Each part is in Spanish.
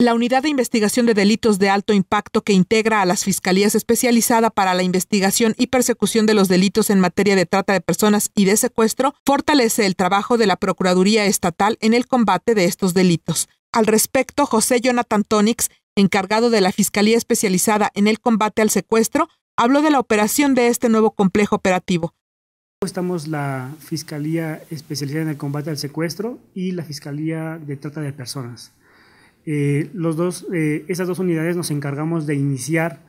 La Unidad de Investigación de Delitos de Alto Impacto que integra a las Fiscalías Especializadas para la Investigación y Persecución de los Delitos en materia de trata de personas y de secuestro fortalece el trabajo de la Procuraduría Estatal en el combate de estos delitos. Al respecto, José Jonathan Tonix, encargado de la Fiscalía Especializada en el combate al secuestro, habló de la operación de este nuevo complejo operativo. Estamos la Fiscalía Especializada en el Combate al Secuestro y la Fiscalía de Trata de Personas. Eh, dos, eh, esas dos unidades nos encargamos de iniciar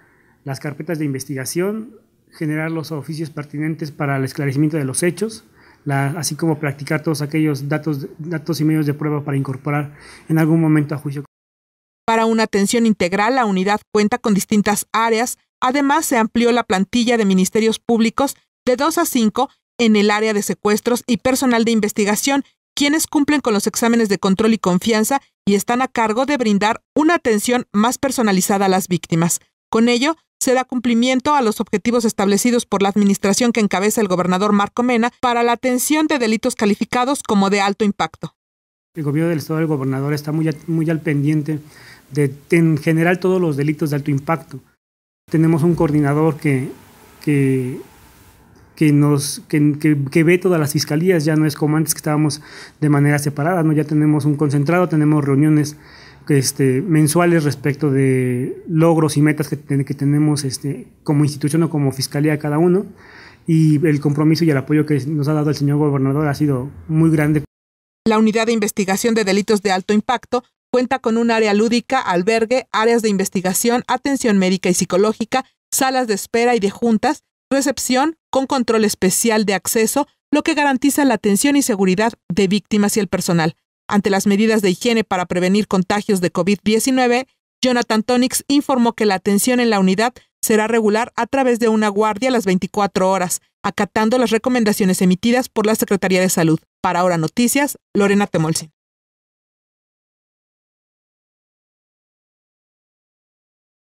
las carpetas de investigación, generar los oficios pertinentes para el esclarecimiento de los hechos, así como practicar todos aquellos datos, datos y medios de prueba para incorporar en algún momento a juicio. Para una atención integral, la unidad cuenta con distintas áreas. Además, se amplió la plantilla de ministerios públicos de 2 a 5 en el área de secuestros y personal de investigación quienes cumplen con los exámenes de control y confianza y están a cargo de brindar una atención más personalizada a las víctimas. Con ello, se da cumplimiento a los objetivos establecidos por la administración que encabeza el gobernador Marco Mena para la atención de delitos calificados como de alto impacto. El gobierno del Estado, del gobernador, está muy, al pendiente de, en general, todos los delitos de alto impacto. Tenemos un coordinador que que, nos, que, que, que, ve todas las fiscalías, ya no es como antes que estábamos de manera separada, ¿no? ya tenemos un concentrado, tenemos reuniones este, mensuales respecto de logros y metas que, que tenemos este, como institución o como fiscalía cada uno y el compromiso y el apoyo que nos ha dado el señor gobernador ha sido muy grande. La unidad de investigación de delitos de alto impacto cuenta con un área lúdica, albergue, áreas de investigación, atención médica y psicológica, salas de espera y de juntas, recepción, con control especial de acceso, lo que garantiza la atención y seguridad de víctimas y el personal. Ante las medidas de higiene para prevenir contagios de COVID-19, Jonathan Tonix informó que la atención en la unidad será regular a través de una guardia las 24 horas, acatando las recomendaciones emitidas por la Secretaría de Salud. Para Ahora Noticias, Lorena Temolsin.